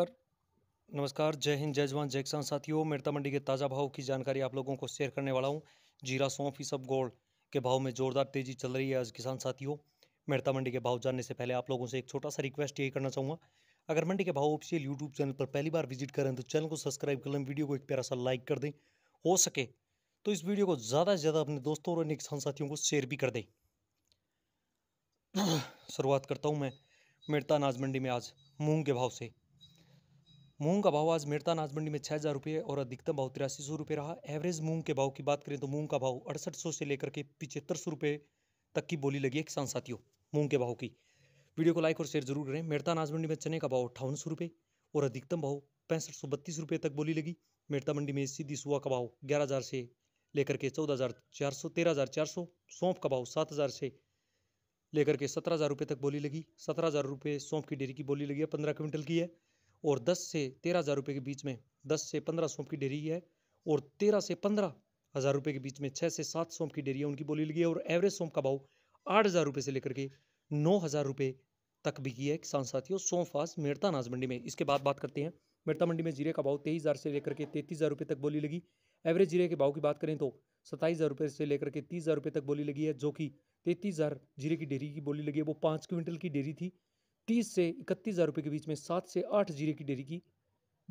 नमस्कार जय हिंद जय जवान जय किसान साथियों मिर्ता मंडी के ताज़ा भाव की जानकारी आप लोगों को शेयर करने वाला हूँ जीरा सौंफ सब गोल्ड के भाव में जोरदार तेज़ी चल रही है आज किसान साथियों मिर्ता मंडी के भाव जानने से पहले आप लोगों से एक छोटा सा रिक्वेस्ट यही करना चाहूँगा अगर मंडी के भाव ऑफिशियल यूट्यूब चैनल पर पहली बार विजिट करें तो चैनल को सब्सक्राइब कर लें वीडियो को एक प्यारा सा लाइक कर दें हो सके तो इस वीडियो को ज़्यादा से ज़्यादा अपने दोस्तों और अन्य किसान साथियों को शेयर भी कर दें शुरुआत करता हूँ मैं मिर्ता अनाज मंडी में आज मूंग के भाव से मूंग का भाव आज अनाज मंडी में छः हज़ार रुपये और अधिकतम भाव तिरासी सौ रुपये रहा एवरेज मूंग के भाव की बात करें तो मूंग का भाव अड़सठ सौ से लेकर के पिछहत्तर सौ रुपये तक की बोली लगी है किसान साथियों मूंग के भाव की वीडियो को लाइक और शेयर जरूर करें अनाज मंडी में चने का भाव अट्ठावन सौ रुपये और अधिकतम भाव पैंसठ सौ बत्तीस रुपये तक बोली लगी मेरता मंडी में सीधी सुआ का भाव ग्यारह हज़ार से लेकर के चौदह हज़ार चार सौ तेरह हज़ार चार सौ सौंफ का भाव सात हज़ार से लेकर के सत्रह हज़ार रुपये तक बोली लगी सत्रह हज़ार रुपये सौंफ की डेरी की बोली लगी है पंद्रह क्विंटल की है और दस से तेरह हज़ार रुपये के बीच में दस से पंद्रह सौंप की डेरी है और तेरह से पंद्रह हज़ार रुपये के बीच में छः से सात सौंप की डेरी है उनकी बोली लगी है और एवरेज सौंप का भाव आठ हज़ार रुपये से लेकर के नौ हज़ार रुपये तक भी की है किसान साथियों सौंफ आज मेड़ता अनाज मंडी में इसके बाद बात करते हैं मेड़ता मंडी में जीरे का भाव तेईस हज़ार से लेकर के तैतीस हज़ार रुपये तक बोली लगी एवरेज जीरे के भाव की बात करें तो सत्ताईस हज़ार रुपये से लेकर के तीस हज़ार रुपये तक बोली लगी है जो कि तैतीस हज़ार जीरे की डेरी की बोली लगी है वो पाँच क्विंटल की डेरी थी तीस से इकतीस हज़ार रुपये के बीच में सात से आठ जीरे की डेरी की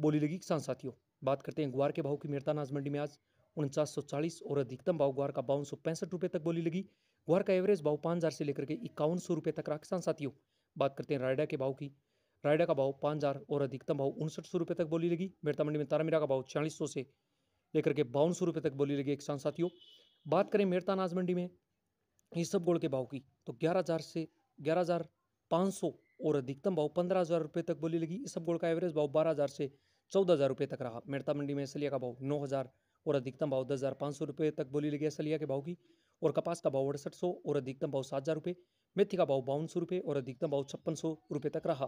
बोली लगी किसान साथियों बात करते हैं ग्वार के भाव की मेरता अनाज मंडी में आज उनचास सौ चालीस और अधिकतम भाव ग्वार का बावन सौ पैंसठ रुपये तक बोली लगी ग्वार का एवरेज भाव पाँच हज़ार से लेकर के इक्यावन सौ रुपये तक रहा किसान साथियों बात करते हैं रायडा के भाव की रायडा का भाव पाँच हज़ार और अधिकतम भाव उनसठ सौ रुपये तक बोली लगी मेरता मंडी में तारामीरा का भाव छियालीस सौ से लेकर के बावन सौ रुपये तक बोली लगी किसान साथियों बात करें मेरता अनाज मंडी में इस सब गोड़ के भाव की तो ग्यारह हज़ार से ग्यारह हज़ार पाँच सौ और अधिकतम भाव पंद्रह हज़ार रुपये तक बोली लगी इस सब गोल्ड का एवरेज भाव बारह हज़ार से चौदह हज़ार रुपये तक रहा मेड़ता मंडी में सलिया का भाव नौ हज़ार और अधिकतम भाव दस हज़ार पाँच सौ रुपये तक बोली लगी सलिया के भाव की और कपास का भाव अड़सठ सौ और अधिकतम भाव सात हज़ार रुपये मेथी का भाव बावन सौ रुपये और अधिकतम भाव छप्पन सौ रुपये तक रहा